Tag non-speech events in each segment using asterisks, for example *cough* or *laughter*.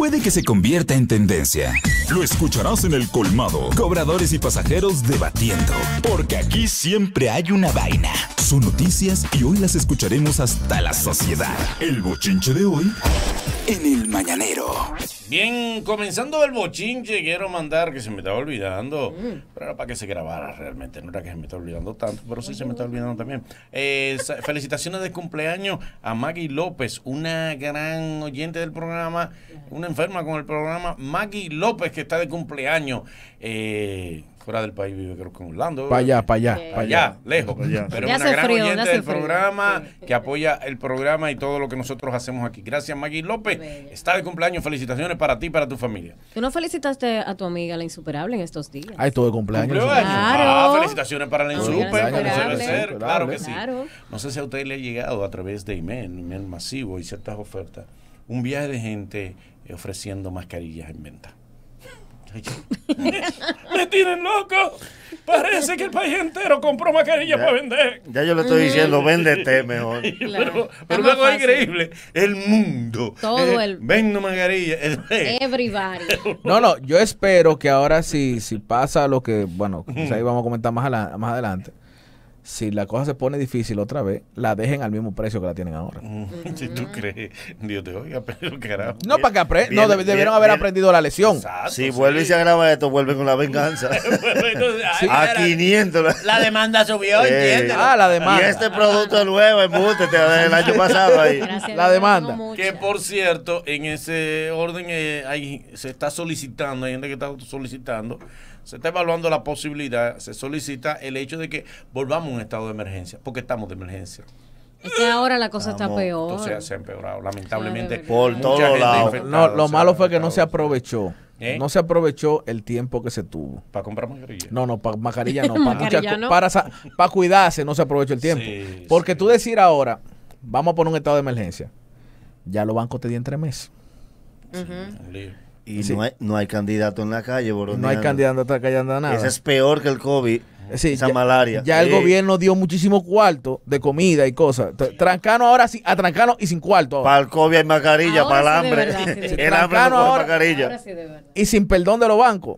puede que se convierta en tendencia. Lo escucharás en el colmado. Cobradores y pasajeros debatiendo. Porque aquí siempre hay una vaina. Son noticias y hoy las escucharemos hasta la sociedad. El bochinche de hoy en el mañanero. Bien, comenzando el bochinche, quiero mandar que se me estaba olvidando. Mm. Pero era para que se grabara realmente, no era que se me estaba olvidando tanto, pero sí se me está olvidando también. Eh, felicitaciones de cumpleaños a Maggie López, una gran oyente del programa, una enferma con el programa. Maggie López, que está de cumpleaños. Eh, del país, vive con Orlando. Para allá, eh, para allá. Eh, para allá, lejos. Pero una gran oyente del programa que apoya el programa y todo lo que nosotros hacemos aquí. Gracias, Maggie López. Está de cumpleaños. Felicitaciones para ti y para tu familia. ¿Tú no felicitaste a tu amiga la insuperable en estos días? Ay, todo de cumpleaños. Claro. Ah, felicitaciones para la insuperable. Claro que sí. No sé si a usted le ha llegado a través de email, email masivo y ciertas ofertas, un viaje de gente eh, ofreciendo mascarillas en venta. *laughs* ¡Me tienen loco! Parece que el país entero compró mascarillas para vender. Ya yo le estoy diciendo, mm. véndete mejor. *laughs* Pero, luego es increíble. El mundo. Todo eh, el. Vendo mascarillas. *laughs* Everybody. No, no, yo espero que ahora sí, si pasa lo que, bueno, ahí vamos a comentar más, más adelante si la cosa se pone difícil otra vez, la dejen al mismo precio que la tienen ahora. Mm, *laughs* si tú crees, Dios te oiga, *laughs* pero carajo. No, para que aprendan. No, debieron haber aprendido la lección. si vuelve a y se agrava esto, vuelve con la venganza. *laughs* A 500. La, demanda subió, ¿entiendes? Ah, la demanda. Y este producto nuevo, el año pasado ahí. la demanda. Que por cierto, en ese orden eh, se está solicitando, hay gente que está solicitando se está evaluando la posibilidad, se solicita el hecho de que volvamos a un estado de emergencia, porque estamos de emergencia. Es que ahora la cosa está peor. Entonces se ha empeorado, lamentablemente. Por No, lo malo fue que no se aprovechó. ¿Eh? No se aprovechó el tiempo que se tuvo. ¿Para comprar mascarilla? No, no, para *laughs* mascarilla no. Para, para, cuidarse no se aprovechó el tiempo. Porque tú decir ahora, vamos a poner un estado de emergencia, ya los bancos te dieron tres meses. Y no, hay, no hay candidato en la calle, No hay candidato en la calle, nada. Ese es peor que el COVID, esa malaria. Ya el eh. gobierno dio muchísimo cuarto de comida y cosas. Trancano ahora sí, a Trancano y sin cuarto. Para el COVID hay mascarilla, para *laughs* el hambre. el hambre y sin perdón de los bancos.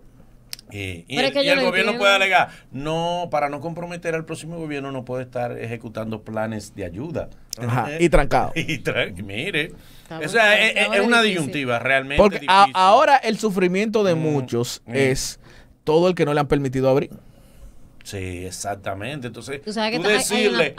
Eh, y, el, gobierno puede alegar, no, para no comprometer al próximo gobierno no puede estar ejecutando planes de ayuda. Eh, y trancado. *laughs* y mire, eh, es, una disyuntiva realmente. Porque ahora el sufrimiento de mm, muchos mm. es todo el que no le han permitido abrir. Sí, exactamente. Entonces, tú, decirle,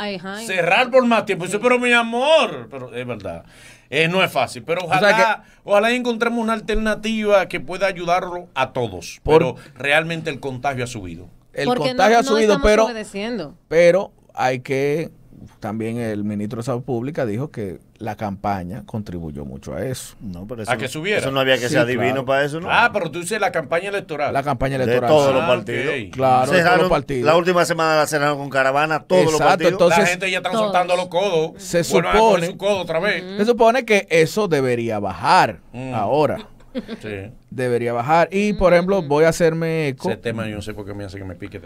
cerrar por más tiempo. pero mi amor, pero es verdad. Eh, no es fácil, pero ojalá, encontremos una alternativa que pueda ayudarlo a todos. pero realmente el contagio ha subido. El contagio ha subido, pero, pero hay que también el ministro de Salud Pública dijo que la campaña contribuyó mucho a eso. No, pero eso a que subiera. Eso no había que ser adivino para eso, ¿no? Ah, pero tú dices la campaña electoral. La campaña electoral. De todos los ah, partidos. Claro, de todos los partidos. La última semana la cerraron con caravana, todos los partidos. Entonces, la gente ya está soltando los codos. Se supone. Se supone que eso debería bajar mm. ahora. Debería bajar. Y por ejemplo, mm. voy a hacerme eco. Ese tema yo no sé por qué me hace que me pique.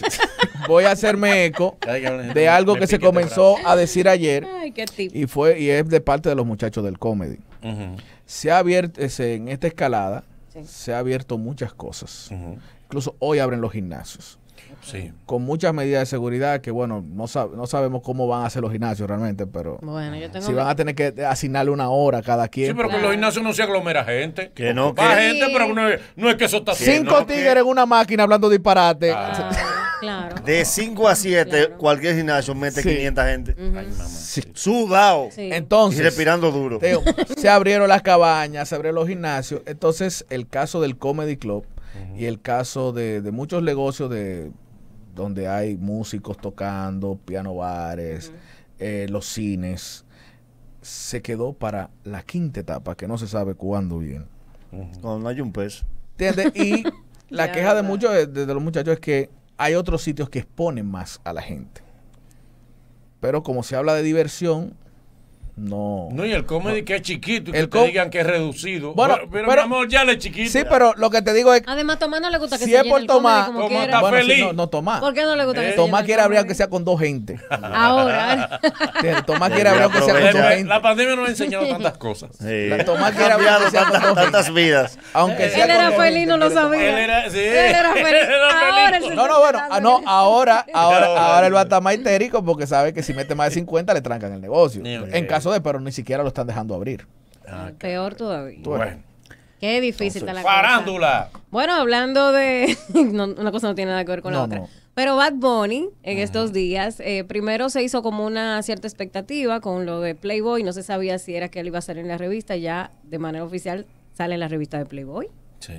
*laughs* voy a hacerme eco de algo que se comenzó a decir ayer. Y fue y es de parte de los muchachos del comedy. Se ha abierto en esta escalada se ha abierto muchas cosas. Incluso hoy abren los gimnasios con muchas medidas de seguridad que, bueno, no, no sabemos cómo van a hacer los gimnasios realmente, pero si van a tener que asignarle una hora cada quien. Sí, pero que los gimnasios no se aglomera gente. Que no, que... gente, pero no es, que eso está Cinco tigres en una máquina hablando disparate. Ah. De 5 a 7, cualquier gimnasio mete 500 gente. Sudado. Entonces. Y respirando duro. se abrieron las cabañas, se abrieron los gimnasios. Entonces, el caso del Comedy Club y el caso de muchos negocios de donde hay músicos tocando, piano bares, eh, los cines, se quedó para la quinta etapa, que no se sabe cuándo viene. Cuando no hay un peso. ¿Entiendes? Y *laughs* la queja de muchos, desde eh, de los muchachos es que hay otros sitios que exponen más a la gente. Pero como se habla de diversión, no. No, y el comedy que es chiquito y que te digan que es reducido. Bueno, pero, amor, ya le es chiquito. Sí, pero lo que te digo es. Además, Tomás no le gusta que si se es por Tomás, como, está bueno, feliz. no, Tomás. ¿Por qué no le gusta que eh, Tomás quiere abrir aunque sea con dos gente. Ahora. Tomás quiere abrir aunque sea con dos gente. La pandemia nos ha enseñado tantas cosas. Tomás quiere abrir aunque sea con dos tantas vidas. Aunque sea Él era feliz, no lo sabía. Él era, *laughs* Él era feliz. Ahora No, no, bueno, ah, no, ahora, ahora, *laughs* ahora él va a estar más histérico porque sabe que si mete más de 50 le trancan el negocio. En caso pero ni siquiera lo están dejando abrir. Ah, Peor todavía. Bueno. Qué difícil está la farándula. Bueno, hablando de. *laughs* una cosa no tiene nada que ver con la otra. Pero Bad Bunny, en estos días, eh, primero se hizo como una cierta expectativa con lo de Playboy. No se sabía si era que él iba a salir en la revista. Ya de manera oficial sale en la revista de Playboy. Sí.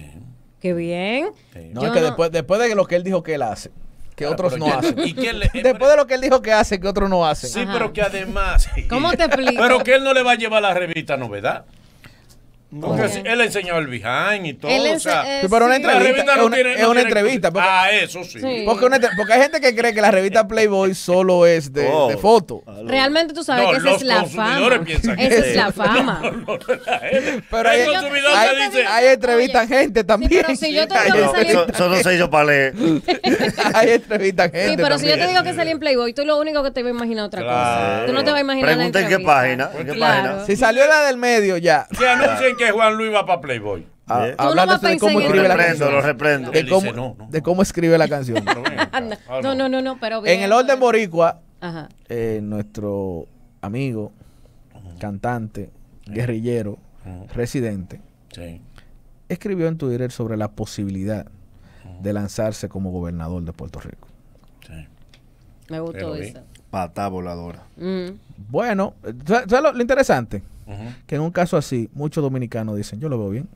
Qué bien. después, después de lo que él dijo que él hace, que otros no hacen. ¿y eh, Después de lo que él dijo que hace, que otros no hacen. Sí, pero que además. ¿Cómo te *laughs* explico? Pero que él no le va a llevar la revista Novedad. Porque él enseñó el behind y todo. o sea, eh, pero una entrevista es una, entrevista. ah, eso sí. Porque, hay gente que cree que la revista Playboy *laughs* solo es de, fotos. Oh. foto. Realmente tú sabes que esa es la fama. Esa es *laughs* la fama. pero hay, hay, hay entrevistas gente también. pero si yo te digo que Eso no se hizo para leer. *laughs* hay entrevistas gente Sí, pero si yo te digo que salió en Playboy, tú lo único que te iba a imaginar otra cosa. Tú no te vas a imaginar en qué página. Si salió la del medio ya. Que Juan Luis va para Playboy. de cómo escribe la canción. Lo reprendo. De, cómo, escribe la canción. no, no, pero En el orden boricua, eh, nuestro amigo, cantante, guerrillero, residente, escribió en Twitter sobre la posibilidad de lanzarse como gobernador de Puerto Rico. Me gustó eso. Patá voladora. Mm. Bueno, lo interesante? Que en un caso así, muchos dominicanos dicen, yo lo veo bien.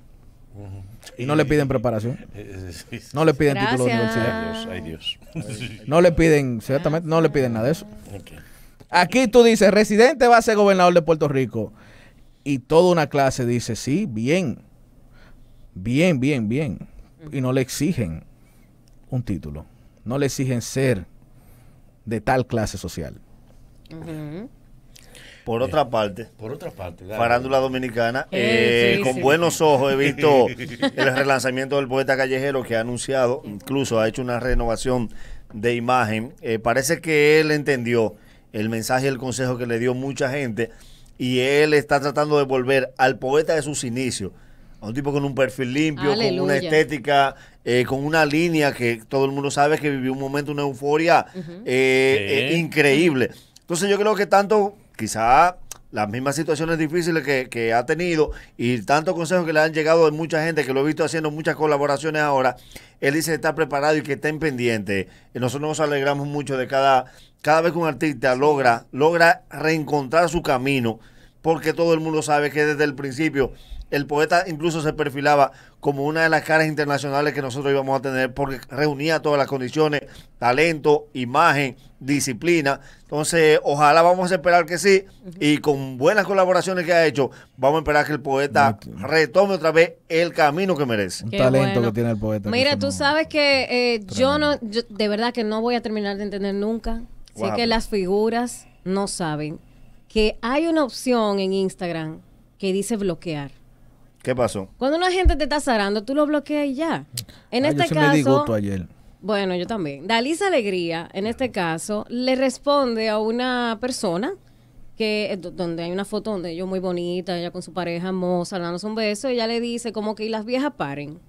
Y no le piden preparación. *laughs* Eh, eh, no le piden título de universidad. Ay *laughs* Dios, No le piden, ciertamente, no le piden nada de eso. Aquí tú dices, residente va a ser gobernador de Puerto Rico. Y toda una clase dice, sí, bien. Bien, bien, bien. Y no le exigen un título. No le exigen ser de tal clase social. Por eh, otra parte, por otra parte, farándula dominicana, eh, eh, con buenos ojos he visto *laughs* el relanzamiento del poeta callejero que ha anunciado, incluso ha hecho una renovación de imagen. parece que él entendió el mensaje y el consejo que le dio mucha gente y él está tratando de volver al poeta de sus inicios, a un tipo con un perfil limpio, con una estética, con una línea que todo el mundo sabe que vivió un momento, una euforia increíble. Entonces yo creo que tanto quizá las mismas situaciones difíciles que, ha tenido y tantos consejos que le han llegado de mucha gente que lo he visto haciendo muchas colaboraciones ahora, él dice que está preparado y que está en pendiente eh, Nosotros nos alegramos mucho de cada, cada vez que un artista logra, logra reencontrar su camino, porque todo el mundo sabe que desde el principio el poeta incluso se perfilaba como una de las caras internacionales que nosotros íbamos a tener porque reunía todas las condiciones, talento, imagen, disciplina. Entonces, ojalá vamos a esperar que sí y con buenas colaboraciones que ha hecho, vamos a esperar que el poeta retome otra vez el camino que merece. Un talento que tiene el poeta. Mira, tú sabes que eh, yo no, de verdad que no voy a terminar de entender nunca. Así que las figuras no saben que hay una opción en Instagram que dice bloquear. ¿Qué pasó? Cuando una gente te está zarando, tú lo bloqueas y ya. En ah, este yo caso. Me ayer. Bueno, yo también. Dalisa Alegría, en este caso, le responde a una persona que eh, donde hay una foto donde yo muy bonita, ella con su pareja hermosa, dándose un beso, y ella le dice como que las viejas paren.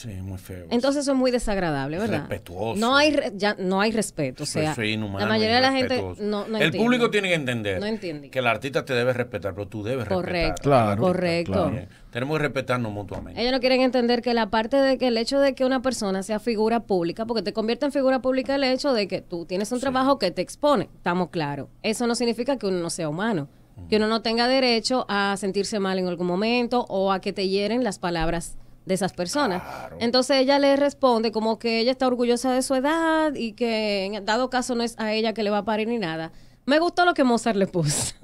Sí, muy feo. Entonces eso es muy desagradable, ¿verdad? Respetuoso. No hay, ya, no hay respeto. O sea, inhumano, la mayoría de la gente no, El público tiene que entender entiende. que el artista te debe respetar, pero tú debes respetar. Claro, correcto. Claro. Tenemos que respetarnos mutuamente. Ellos no quieren entender que la parte de que el hecho de que una persona sea figura pública, porque te convierte en figura pública el hecho de que tú tienes un trabajo que te expone, estamos claros. Eso no significa que uno no sea humano que uno no tenga derecho a sentirse mal en algún momento o a que te hieren las palabras de esas personas. Entonces ella le responde como que ella está orgullosa de su edad y que en dado caso no es a ella que le va a parir ni nada. Me gustó lo que Mozart le puso.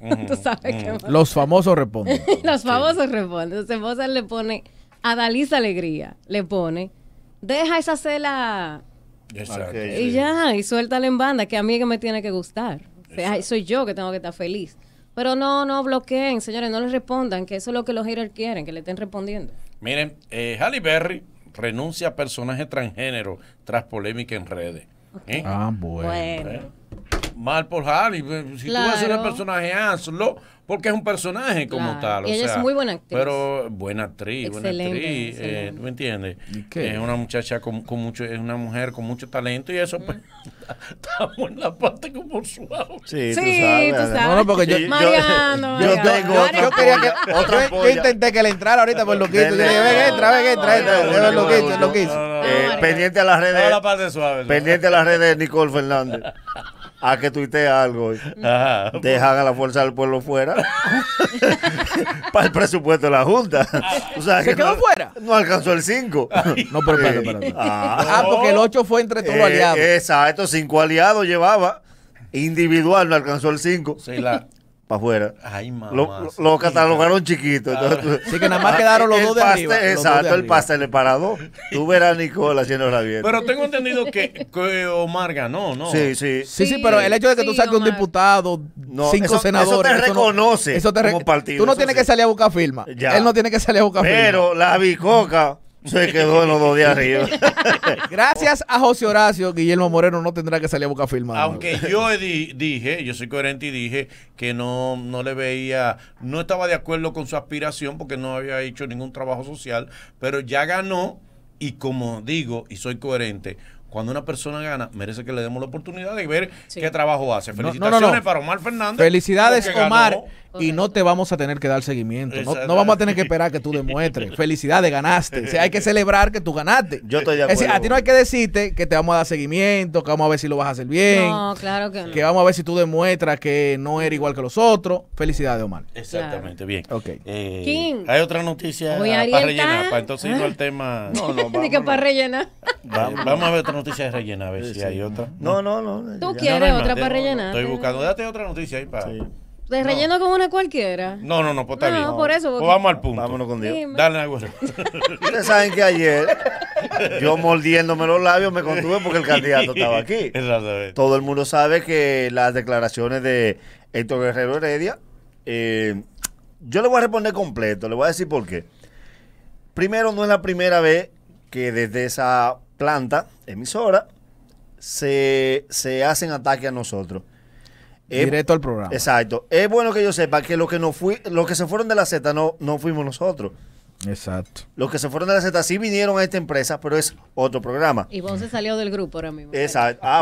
*laughs* Los famosos responden. *laughs* Los famosos responden. Entonces Mozart le pone a Dalisa Alegría, le pone, deja esa cela y ya, y suéltala en banda, que a mí que me tiene que gustar. O soy yo que tengo que estar feliz. Pero no, no bloqueen, señores, no les respondan, que eso es lo que los haters quieren, que le estén respondiendo. Miren, eh, Halle Berry renuncia a personaje transgénero tras polémica en redes. ¿Eh? Ah, bueno mal por Harley. Si tú vas a ser el personaje, hazlo, porque es un personaje como tal. O ella es muy buena actriz. Pero buena actriz, buena actriz. Eh, ¿Tú me entiendes? Es una muchacha con, con, mucho, es una mujer con mucho talento y eso, está pues, en la parte como suave. Sí, sí tú sabes. porque yo, yo, yo, tengo otra intenté que le entrara ahorita por lo que dije, ven, entra, ven, entra, entra. Lo quito lo Pendiente a las redes. Pendiente a las redes de Nicole Fernández a que tuitee algo. Ajá. Dejan a la fuerza del pueblo fuera *laughs* para el presupuesto de la Junta. Ah, o sea, ¿Se quedó no, fuera? No alcanzó el 5. No, pero ah. ah, porque el 8 fue entre todos los eh, aliados. Exacto, 5 aliados llevaba. Individual no alcanzó el 5. Sí, la, para afuera. Ay, Lo, catalogaron chiquito. Así que nada más ah, quedaron los dos de arriba. Exacto, el pastel es para dos. Tú verás a Nicole la bien. Pero tengo entendido que, Omar ganó, ¿no? Sí, sí. Sí, sí, pero el hecho de que tú saques un diputado, cinco senadores. Eso te reconoce eso, te reconoce. como partido. Tú no tienes que salir a buscar firma. Él no tiene que salir a buscar firma. Pero la bicoca se quedó en los dos días arriba. *laughs* Gracias a José Horacio, Guillermo Moreno no tendrá que salir a buscar firma Aunque yo dije, yo soy coherente y dije que no, no le veía, no estaba de acuerdo con su aspiración porque no había hecho ningún trabajo social, pero ya ganó y como digo y soy coherente, cuando una persona gana, merece que le demos la oportunidad de ver qué trabajo hace. Felicitaciones para Omar Fernández. Felicidades, Omar. Y no te vamos a tener que dar seguimiento. No, vamos a tener que esperar que tú demuestres. *laughs* Felicidades, ganaste. O hay que celebrar que tú ganaste. Yo estoy de a ti no hay que decirte que te vamos a dar seguimiento, que vamos a ver si lo vas a hacer bien. No, claro que no. Que vamos a ver si tú demuestras que no eres igual que los otros. Felicidades, Omar. Exactamente, bien. Ok. Eh, hay otra noticia para rellenar, para entonces irnos al ah. tema. *laughs* No, no, que para rellenar. Vamos, a ver otra noticia noticia de rellenar, a ver si hay otra. No, no, no. Tú quieres otra para rellenar. Estoy buscando, date otra noticia ahí para. Sí. relleno con una cualquiera? No, no, no, pues está bien. No, por eso. vamos al punto. Vámonos con Dios. Dale, Nagüero. *laughs* Ustedes saben que ayer yo mordiéndome los labios me contuve porque el candidato estaba aquí. *laughs* Exactamente. Todo el mundo sabe que las declaraciones de Héctor Guerrero Heredia, eh, yo le voy a responder completo, le voy a decir por qué. Primero, no es la primera vez que desde esa planta emisora se, hacen ataque a nosotros. Directo al programa. Exacto. Es bueno que yo sepa que los que, no fui, los que se fueron de la Z no, no fuimos nosotros. Exacto. Los que se fueron de la Z sí vinieron a esta empresa, pero es otro programa. Y vos se salió del grupo ahora mismo. Exacto. Ah,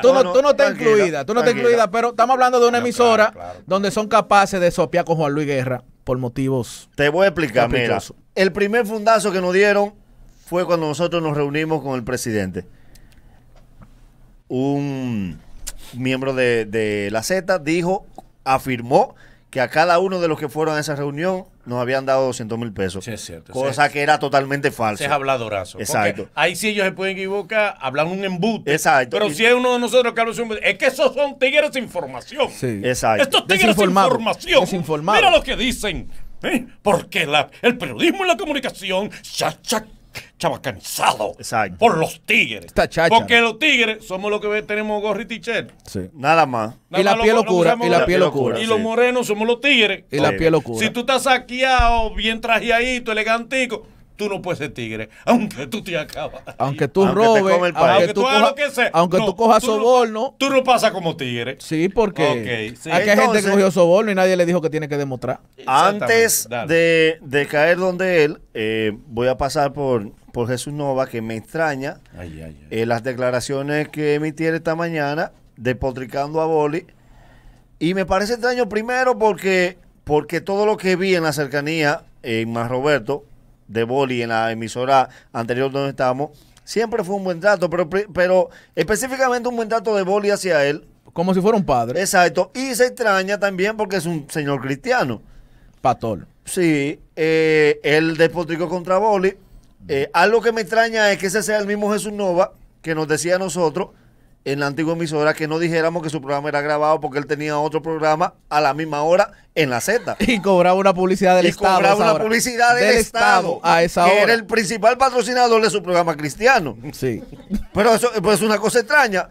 tú, no, tú no estás incluida, tú no estás incluida, pero estamos hablando de una emisora donde son capaces de sopear con Juan Luis Guerra por motivos. Te voy a explicar, mira. El primer fundazo que nos dieron fue cuando nosotros nos reunimos con el presidente. Un miembro de, la Z dijo, afirmó que a cada uno de los que fueron a esa reunión nos habían dado 200 mil pesos. Cosa que era totalmente falsa. Ese es habladorazo. Exacto. ahí sí ellos se pueden equivocar, hablan un embudo. Exacto. Pero si es uno de nosotros que habla un es que esos son tigres de información. Sí. Exacto. Estos tigres información. Mira lo que dicen. ¿eh? Porque el periodismo y la comunicación, cha, chabacanizado por los tigres. Porque los tigres somos los que tenemos gorri Nada más. y la piel locura y la piel Y los morenos somos los tigres. Y la piel Si tú estás saqueado, bien trajeadito, elegantico, tú no puedes ser tigre, *laughs* aunque tú te acabas. Aunque tú robes, aunque, tú, aunque tú cojas soborno. tú no pasas como tigre. Sí, porque hay gente que cogió soborno y nadie le dijo que tiene que demostrar. Antes de, caer donde él, eh, voy a pasar por, por Jesús Nova, que me extraña ay, ay, eh, las declaraciones que emitieron esta mañana, despotricando a Boli. Y me parece extraño primero porque, porque todo lo que vi en la cercanía en Más Roberto de Boli en la emisora anterior donde estábamos, siempre fue un buen trato, pero, pero específicamente un buen trato de Boli hacia él. Como si fuera un padre. Exacto. Y se extraña también porque es un señor cristiano. Pastor. Sí, eh, él despotricó contra Boli. Eh, algo que me extraña es que ese sea el mismo Jesús Nova que nos decía a nosotros en la antigua emisora que no dijéramos que su programa era grabado porque él tenía otro programa a la misma hora en la Z. *laughs* Y cobraba una publicidad del y Estado. Cobraba una publicidad del, Estado, a esa que Era el principal patrocinador de su programa cristiano. Sí. *laughs* Pero eso es pues, una cosa extraña.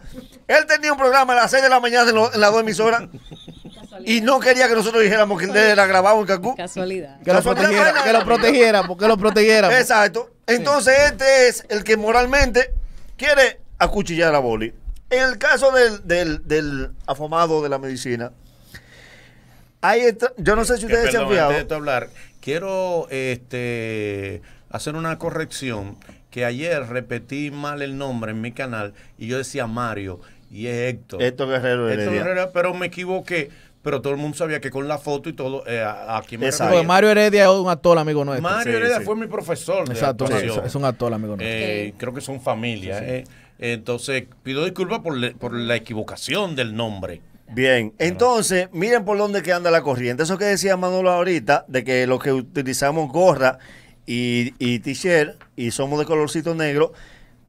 Él tenía un programa a las 6 de la mañana en, la las dos emisoras. Y no quería que nosotros dijéramos que él era grabado en cacu. Casualidad. Que lo protegiera, que lo protegiera, porque lo protegiera. Exacto. Entonces, este es el que moralmente quiere acuchillar a Boli. En el caso del, del, de la medicina, hay yo no sé si ustedes se han fijado. quiero este, hacer una corrección que ayer repetí mal el nombre en mi canal y yo decía Mario y es Héctor. Héctor Guerrero. Héctor pero me equivoqué. Pero todo el mundo sabía que con la foto y todo, eh, aquí Mario Heredia es un actor, amigo nuestro. Mario Heredia fue mi profesor. Exacto, es, un actor, amigo nuestro. Eh, creo que son familia. Eh. Entonces, pido disculpas por, la equivocación del nombre. Bien, entonces miren por dónde anda la corriente. Eso que decía Manolo ahorita, de que los que utilizamos gorra y, y t-shirt y somos de colorcito negro,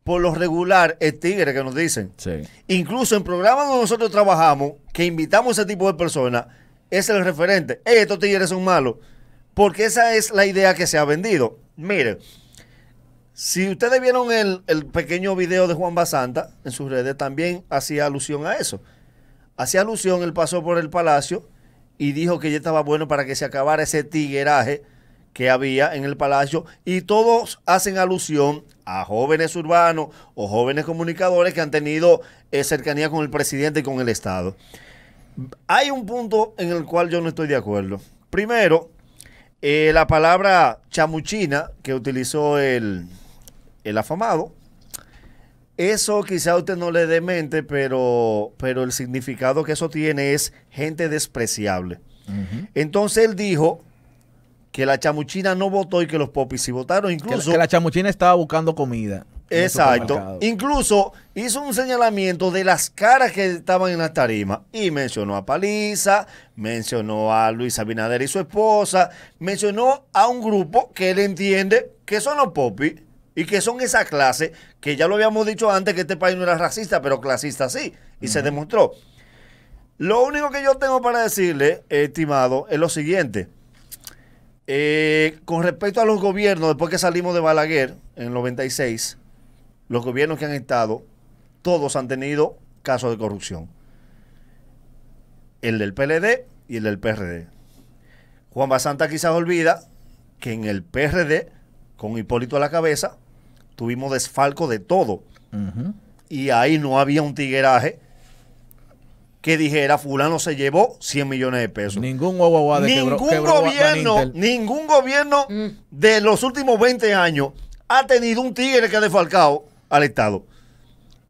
por lo regular es tigre que nos dicen. Sí. Incluso en programas donde nosotros trabajamos, que invitamos a ese tipo de personas, es el referente. Eh, estos tigres son malos. Porque esa es la idea que se ha vendido. Miren. Si ustedes vieron el, pequeño video de Juan Basanta en sus redes, también hacía alusión a eso. Hacía alusión, él pasó por el palacio y dijo que ya estaba bueno para que se acabara ese tigueraje que había en el palacio. Y todos hacen alusión a jóvenes urbanos o jóvenes comunicadores que han tenido eh, cercanía con el presidente y con el Estado. Hay un punto en el cual yo no estoy de acuerdo. Primero, eh, la palabra chamuchina que utilizó el, el afamado. Eso quizá usted no le dé mente, pero, pero el significado que eso tiene es gente despreciable. Entonces él dijo que la chamuchina no votó y que los popis sí votaron. Incluso, que, la chamuchina estaba buscando comida. Exacto. Incluso hizo un señalamiento de las caras que estaban en las tarima y mencionó a Paliza, mencionó a Luis Abinader y su esposa, mencionó a un grupo que él entiende que son los popis y que son esa clase que ya lo habíamos dicho antes que este país no era racista, pero clasista sí, y se demostró. Lo único que yo tengo para decirle, estimado, es lo siguiente. Eh, con respecto a los gobiernos, después que salimos de Balaguer en el 96, los gobiernos que han estado, todos han tenido casos de corrupción. El del PLD y el del PRD. Juan Basanta quizás olvida que en el PRD, con Hipólito a la cabeza, tuvimos desfalco de todo. Y ahí no había un tigueraje que dijera fulano se llevó 100 millones de pesos. Ningún ningún gobierno, ningún mm. gobierno de los últimos 20 años ha tenido un tigre que ha desfalcado al Estado.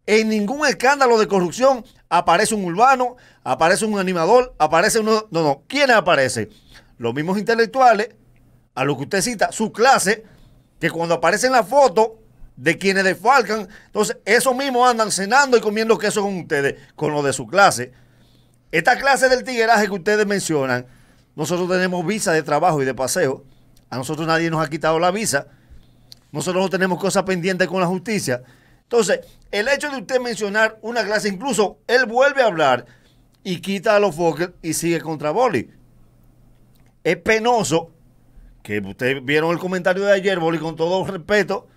En ningún escándalo de corrupción aparece un urbano, aparece un animador, aparece uno, no, no, ¿quiénes aparece? Los mismos intelectuales, a lo que usted cita, su clase, que cuando aparece en la foto de quienes desfalcan. Entonces, esos mismos andan cenando y comiendo queso con ustedes, con los de su clase. Esta clase del tigueraje que ustedes mencionan, nosotros tenemos visa de trabajo y de paseo. A nosotros nadie nos ha quitado la visa. Nosotros no tenemos cosas pendientes con la justicia. Entonces, el hecho de usted mencionar una clase, incluso él vuelve a hablar y quita a los Fokker y sigue contra Boli. Es penoso que ustedes vieron el comentario de ayer, Boli, con todo respeto,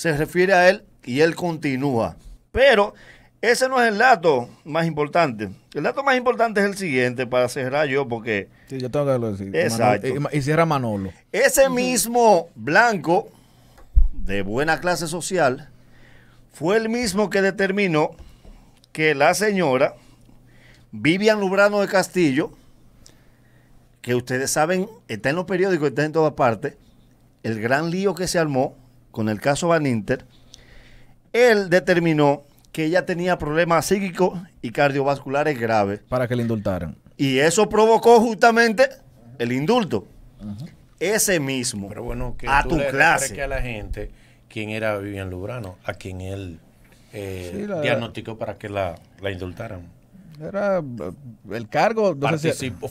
se refiere a él y él continúa. Pero ese no es el dato más importante. El dato más importante es el siguiente, para cerrar yo, porque... Sí, yo tengo que decirlo. Eh, y cierra Manolo. Ese mismo blanco, de buena clase social, fue el mismo que determinó que la señora Vivian Lubrano de Castillo, que ustedes saben, está en los periódicos, está en todas partes, el gran lío que se armó con el caso Van Inter, él determinó que ella tenía problemas psíquicos y cardiovasculares graves. Para que le indultaran. Y eso provocó justamente el indulto. Ese mismo. Pero bueno, a tu clase. Que a la gente quién era Vivian Lubrano, a quien él eh, diagnosticó para que la, la indultaran. Era eh, el cargo.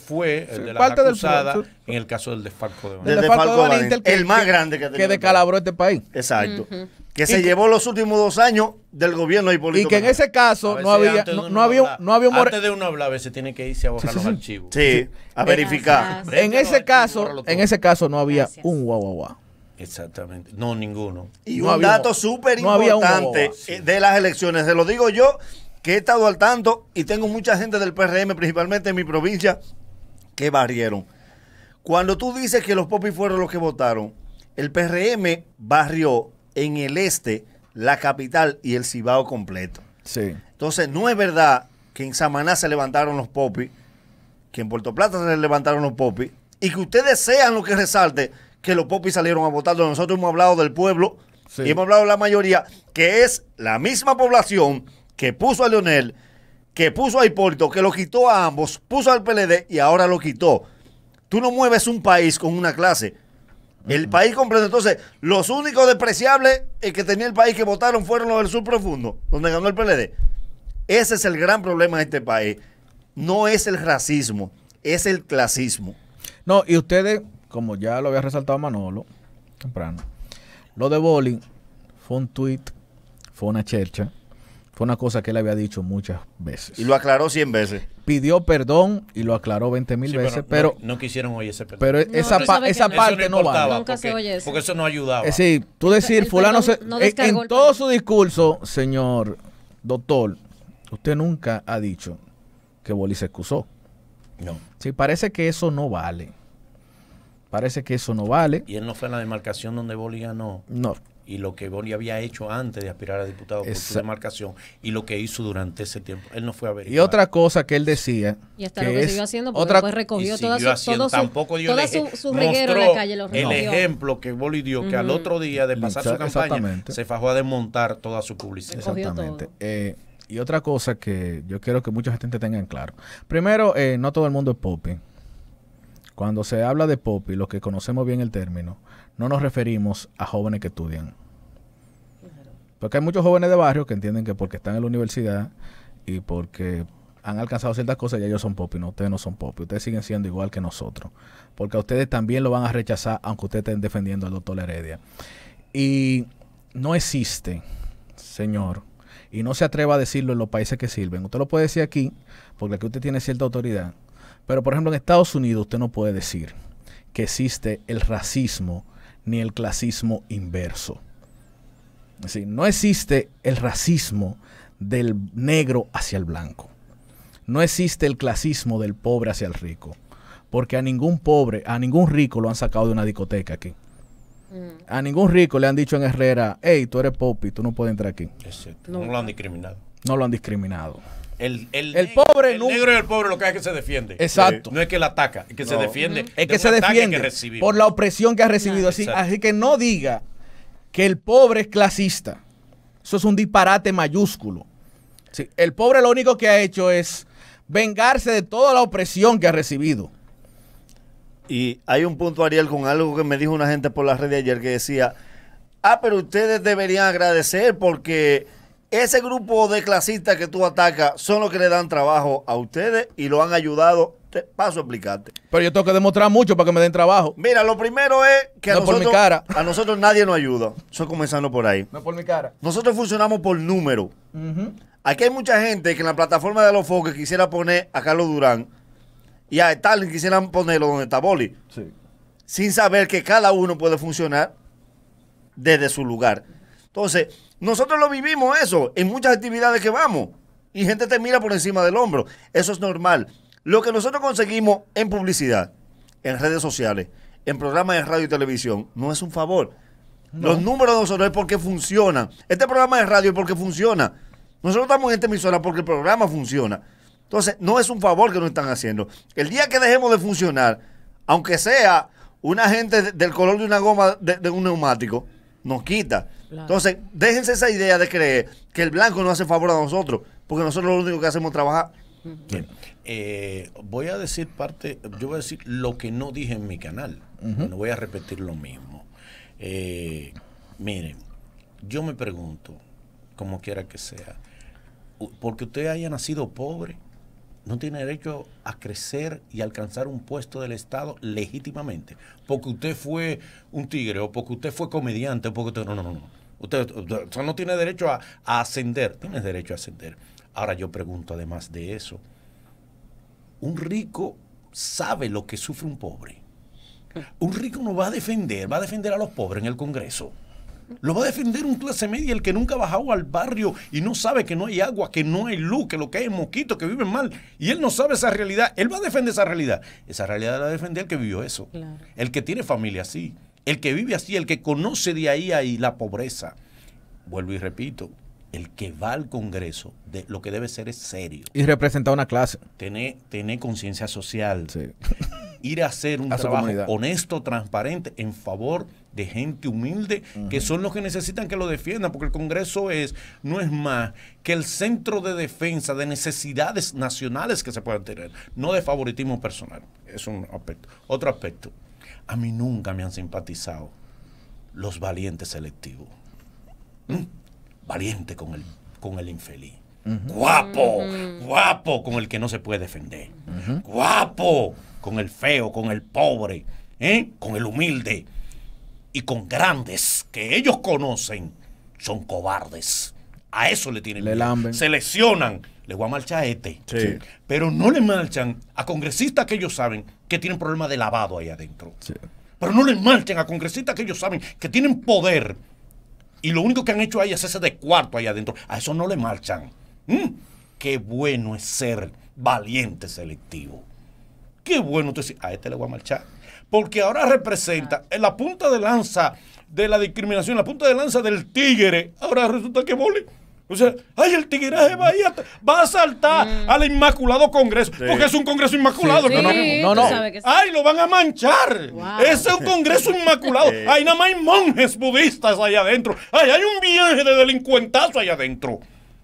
fue el de la acusada en el caso del desfalco de el más grande que, este país. Exacto. Que se llevó los últimos dos años del gobierno de Hipólito. Y que en ese caso no había, no, había, no había Antes de uno hablar, a veces tiene que irse a borrar los archivos. Sí, a verificar. En ese caso, en ese caso no había un guau guau Exactamente. No, ninguno. Y un dato súper importante eh, de las elecciones, se lo digo yo, que he estado al tanto y tengo mucha gente del PRM, principalmente en mi provincia, que barrieron. Cuando tú dices que los popis fueron los que votaron, el PRM barrió en el este la capital y el Cibao completo. Sí. Entonces, no es verdad que en Samaná se levantaron los popis, que en Puerto Plata se levantaron los popis, y que ustedes sean lo que resalte que los popis salieron a votar. Nosotros hemos hablado del pueblo y hemos hablado de la mayoría, que es la misma población que puso a Leonel, que puso a Hipólito, que lo quitó a ambos, puso al PLD y ahora lo quitó. Tú no mueves un país con una clase. El mm. país comprende. Entonces, los únicos despreciables eh, que tenía el país que votaron fueron los del sur profundo, donde ganó el PLD. Ese es el gran problema de este país. No es el racismo, es el clasismo. No, y ustedes, como ya lo había resaltado Manolo temprano, lo de Bolin fue un tweet, fue una chercha fue una cosa que él había dicho muchas veces. Y lo aclaró 100 veces. Pidió perdón y lo aclaró 20 mil veces, pero, no, quisieron oír ese perdón. Pero esa, esa parte no, va. Nunca porque, eso. no ayudaba. Eh, es decir, tú decir, fulano, se, en todo su discurso, señor doctor, usted nunca ha dicho que Bolí se excusó. No. Sí, parece que eso no vale. Parece que eso no vale. Y él no fue en la demarcación donde Bolí ganó. No y lo que Boni había hecho antes de aspirar a diputado por su demarcación y lo que hizo durante ese tiempo. Él no fue a ver Y otra cosa que él decía. Y hasta lo que siguió haciendo, porque recogió todas todo tampoco toda su, en la calle. el ejemplo que Boni dio, que al otro día de pasar su campaña, se fajó a desmontar toda su publicidad. Exactamente. Eh, y otra cosa que yo quiero que mucha gente tenga en claro. Primero, eh, no todo el mundo es popi Cuando se habla de popi los que conocemos bien el término, no nos referimos a jóvenes que estudian. Porque hay muchos jóvenes de barrio que entienden que porque están en la universidad y porque han alcanzado ciertas cosas, ya ellos son popis, no, ustedes no son popis, ustedes siguen siendo igual que nosotros. Porque a ustedes también lo van a rechazar, aunque ustedes estén defendiendo al doctor Heredia. Y no existe, señor, y no se atreva a decirlo en los países que sirven. Usted lo puede decir aquí, porque aquí usted tiene cierta autoridad. Pero, por ejemplo, en Estados Unidos usted no puede decir que existe el racismo ni el clasismo inverso. Es no existe el racismo del negro hacia el blanco. No existe el clasismo del pobre hacia el rico. Porque a ningún pobre, a ningún rico lo han sacado de una discoteca aquí. Mm. A ningún rico le han dicho en Herrera, hey, tú eres popi, tú no puedes entrar aquí. no lo han discriminado. No lo han discriminado. El, pobre negro y el pobre lo que es que se defiende. Exacto. Eh, no es que la ataca, es que se defiende. Es que se defiende por la opresión que ha recibido. Así, que no diga que el pobre es clasista. Eso es un disparate mayúsculo. el pobre lo único que ha hecho es vengarse de toda la opresión que ha recibido. Y hay un punto, Ariel, con algo que me dijo una gente por la red de ayer que decía, ah, pero ustedes deberían agradecer porque ese grupo de clasistas que tú atacas son los que le dan trabajo a ustedes y lo han ayudado. paso a explicarte. Pero yo tengo que demostrar mucho para que me den trabajo. Mira, lo primero es que a, nosotros, cara. a nosotros nadie nos ayuda. Eso comenzando por ahí. No por mi cara. Nosotros funcionamos por número. Aquí hay mucha gente que en la plataforma de los foques quisiera poner a Carlos Durán y a Stalin quisieran ponerlo donde está Boli. Sí. Sin saber que cada uno puede funcionar desde su lugar. Entonces, nosotros lo vivimos eso en muchas actividades que vamos y gente te mira por encima del hombro. Eso es normal. Lo que nosotros conseguimos en publicidad, en redes sociales, en programas de radio y televisión, no es un favor. Los números de nosotros es porque funcionan. Este programa de radio es porque funciona. Nosotros estamos en esta emisora porque el programa funciona. Entonces, no es un favor que nos están haciendo. El día que dejemos de funcionar, aunque sea una gente del color de una goma de, de un neumático, nos quita. Entonces, déjense esa idea de creer que el blanco no hace favor a nosotros, porque nosotros lo único que hacemos es trabajar. Bien. Eh, voy a decir parte, yo voy a decir lo que no dije en mi canal. No voy a repetir lo mismo. Eh, miren, yo me pregunto, como quiera que sea, porque usted haya nacido pobre, no tiene derecho a crecer y alcanzar un puesto del Estado legítimamente. Porque usted fue un tigre, o porque usted fue comediante, o porque usted. no, no. no. Usted, no tiene derecho a, ascender, tienes derecho a ascender. Ahora yo pregunto, además de eso, un rico sabe lo que sufre un pobre. Un rico no va a defender, va a defender a los pobres en el Congreso. Lo va a defender un clase media, el que nunca ha bajado al barrio y no sabe que no hay agua, que no hay luz, que lo que hay es mosquito, que viven mal. Y él no sabe esa realidad. Él va a defender esa realidad. Esa realidad la va a defender el que vivió eso. El que tiene familia así. El que vive así, el que conoce de ahí a ahí la pobreza. Vuelvo y repito, el que va al Congreso de, lo que debe ser es serio. Y representar una clase. Tener, conciencia social. *laughs* Ir a hacer un trabajo honesto, transparente, en favor de gente humilde, que son los que necesitan que lo defiendan, porque el Congreso es, no es más que el centro de defensa de necesidades nacionales que se puedan tener, no de favoritismo personal. Es un aspecto. Otro aspecto, a mí nunca me han simpatizado los valientes selectivos. Mm. Valiente con el, con el infeliz. Guapo, guapo con el que no se puede defender. Guapo con el feo, con el pobre, ¿eh? con el humilde. Y con grandes que ellos conocen son cobardes. A eso le tienen miedo. Seleccionan le voy a marchar a este. Pero no le marchan a congresistas que ellos saben que tienen problemas de lavado ahí adentro. Pero no le marchan a congresistas que ellos saben que tienen poder y lo único que han hecho ahí es ese de cuarto ahí adentro. A eso no le marchan. ¿Mm? Qué bueno es ser valiente selectivo. Qué bueno a este le voy a marchar. Porque ahora representa la punta de lanza de la discriminación, la punta de lanza del tigre. Ahora resulta que Boli o sea, ay, el tigre va, a, va a asaltar mm. al Inmaculado Congreso. Porque es un Congreso Inmaculado, sí. no, no. Ay, lo van a manchar. Ese es un Congreso Inmaculado. Ay, nada más hay monjes budistas allá adentro. Ay, hay un viaje de delincuentazo allá adentro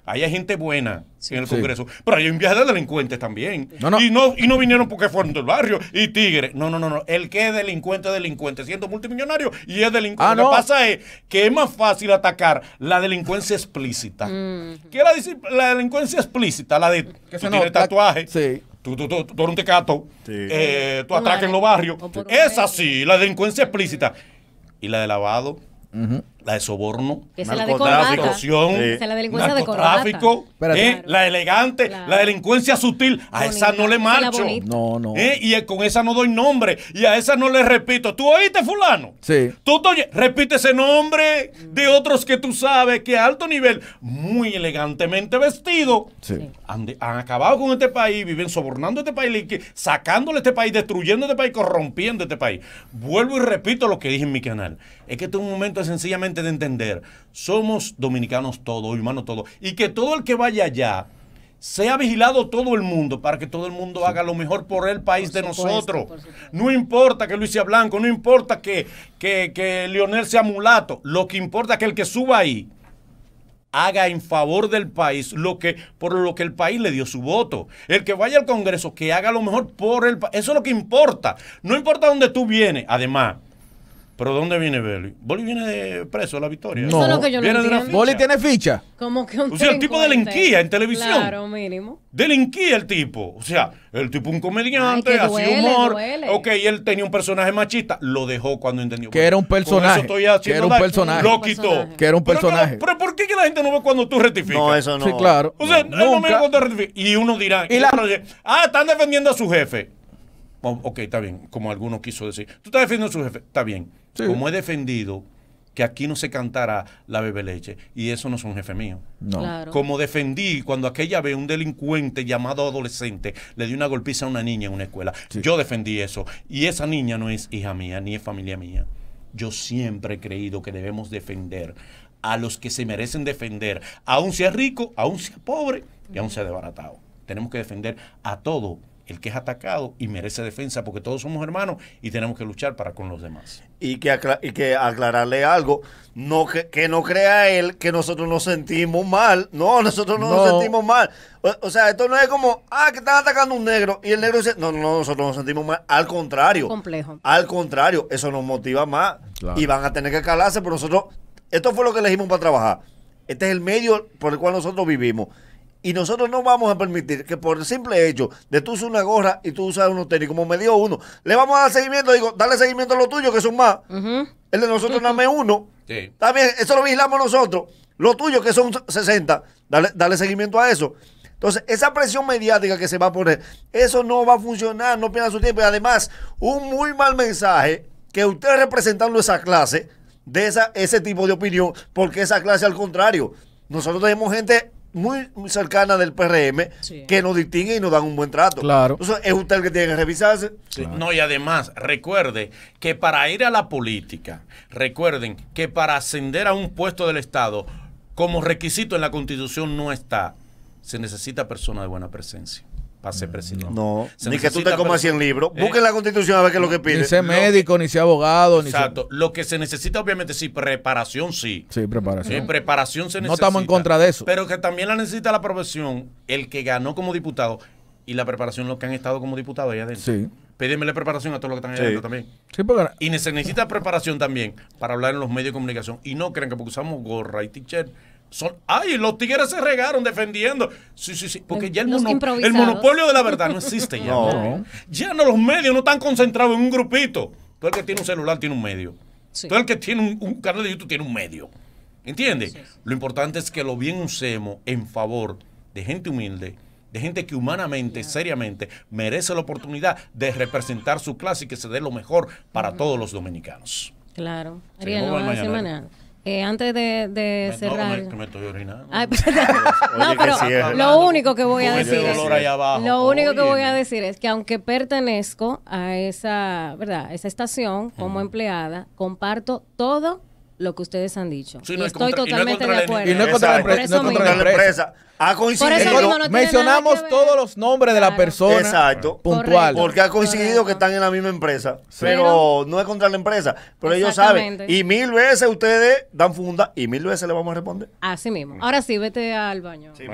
hay gente buena en el Congreso, pero hay un viaje de delincuentes también. Y, no, vinieron porque fueron del barrio y Tigre. No, no, no, no. El que es delincuente es delincuente, siendo multimillonario y es delincuente. Ah, Lo que pasa es que es más fácil atacar la delincuencia explícita. Que mm. ¿Qué es la, delincuencia explícita? La de que tatuaje. Sí. Tú, tú, tú, eres un tecato, sí. Eh, tú atracas en los barrios. Esa sí, la delincuencia explícita. Y la de lavado la de soborno, narcotráfico, la narcotráfico, de ¿eh? la elegante, la delincuencia sutil. A esa no le marcho. No, no. ¿Eh? y eh, con esa no doy nombre. Y a esa no le repito. ¿Tú oíste, fulano? Sí. Tú repite ese nombre de otros que tú sabes que a alto nivel, muy elegantemente vestido, han, acabado con este país, viven sobornando este país, sacándole este país, destruyendo este país, corrompiendo este país. Vuelvo y repito lo que dije en mi canal. Es que este es un momento sencillamente de entender, somos dominicanos todos, humanos todos, y que todo el que vaya allá sea vigilado todo el mundo para que todo el mundo haga lo mejor por el país de nosotros. No importa que Luis sea blanco, no importa que, que, Lionel sea mulato, lo que importa es que el que suba ahí haga en favor del país lo que por lo que el país le dio su voto. El que vaya al Congreso que haga lo mejor por el país. Eso es lo que importa. No importa dónde tú vienes. Además, ¿Pero dónde viene Boli? Boli viene de preso, la victoria. No, que yo no tiene ficha. Como que un O sea, el tipo delinquía en televisión. Claro, mínimo. Delinquía el tipo. O sea, el tipo un comediante, así humor. Ok, él tenía un personaje machista. Lo dejó cuando entendió. Que era un personaje. Eso estoy que era un personaje. Lo quitó. Que era un personaje. Pero, ¿por qué la gente no ve cuando tú rectificas? No, eso no. Sí, claro. O sea, no, me cuando rectificas. Y uno dirá, ah, están defendiendo a su jefe. Oh, ok, está bien, como alguno quiso decir. Tú estás defendiendo a su jefe, está bien como he defendido que aquí no se cantara la bebe leche. Y eso no es un jefe mío. No. Como defendí cuando aquella vez un delincuente llamado adolescente le dio una golpiza a una niña en una escuela. Yo defendí eso. Y esa niña no es hija mía, ni es familia mía. Yo siempre he creído que debemos defender a los que se merecen defender, aun sea rico, aun sea pobre y aun sea desbaratado. Tenemos que defender a todo el que es atacado y merece defensa, porque todos somos hermanos y tenemos que luchar para con los demás. Y que, que aclararle algo, no que, no crea él que nosotros nos sentimos mal. No, nosotros no, nos sentimos mal. O, sea, esto no es como, ah, que están atacando a un negro y el negro dice, no, no, nosotros nos sentimos mal. Al contrario. Al contrario, eso nos motiva más. Y van a tener que calarse, pero nosotros, esto fue lo que elegimos para trabajar. Este es el medio por el cual nosotros vivimos. Y nosotros no vamos a permitir que por el simple hecho de tú usar una gorra y tú usar unos tenis, como me dio uno, le vamos a dar seguimiento. Digo, dale seguimiento a lo tuyo, que son más. El de nosotros no más uno. Está bien, eso lo vigilamos nosotros. Lo tuyo, que son 60, dale, seguimiento a eso. Entonces, esa presión mediática que se va a poner, eso no va a funcionar, no pierda su tiempo. Y además, un muy mal mensaje que usted representando esa clase, de esa, ese tipo de opinión, porque esa clase al contrario. Nosotros tenemos gente muy, muy cercana del PRM que nos distingue y nos dan un buen trato. Claro. Entonces es usted el que tiene que revisarse. No, y además, recuerde que para ir a la política, recuerden que para ascender a un puesto del Estado, como requisito en la Constitución no está, se necesita persona de buena presencia para mm, No, ni que tú te comas 100 libros. ¿Eh? Busquen la constitución a ver qué es lo que pide. Ni sea médico, ni sea abogado. Ni sea... Lo que se necesita, obviamente, sí, preparación, sí. Sí, preparación. preparación se necesita. No estamos en contra de eso. Pero que también la necesita la profesión, el que ganó como diputado y la preparación, los que han estado como diputados allá adentro. Sí. Pídeme preparación a todos los que están ahí también. Sí, porque... Y se necesita preparación también para hablar en los medios de comunicación. Y no crean que porque usamos gorra y t son, ay, los tigres se regaron defendiendo. Sí, sí, sí. Porque ya el, monopolio de la verdad no existe ya. *laughs* Ya no los medios no están concentrados en un grupito. Todo el que tiene un celular tiene un medio. Todo el que tiene un, canal de YouTube tiene un medio. ¿Entiendes? Lo importante es que lo bien usemos en favor de gente humilde, de gente que humanamente, seriamente, merece la oportunidad de representar su clase y que se dé lo mejor para todos los dominicanos. Claro. Eh, antes de, cerrar. No, pero, lo único que voy a decir es. lo único que voy a decir es que aunque pertenezco a esa, ¿verdad? esa estación como empleada, comparto todo lo que ustedes han dicho. y estoy totalmente de acuerdo. Y no es contra, la, empresa, no contra la empresa. Ha coincidido. mencionamos todos los nombres de la persona. Exacto. Puntual. Porque ha coincidido que están en la misma empresa. Pero, no es contra la empresa. Pero ellos saben. Y mil veces ustedes dan funda y mil veces le vamos a responder. Así mismo. Ahora sí, vete al baño. Sí,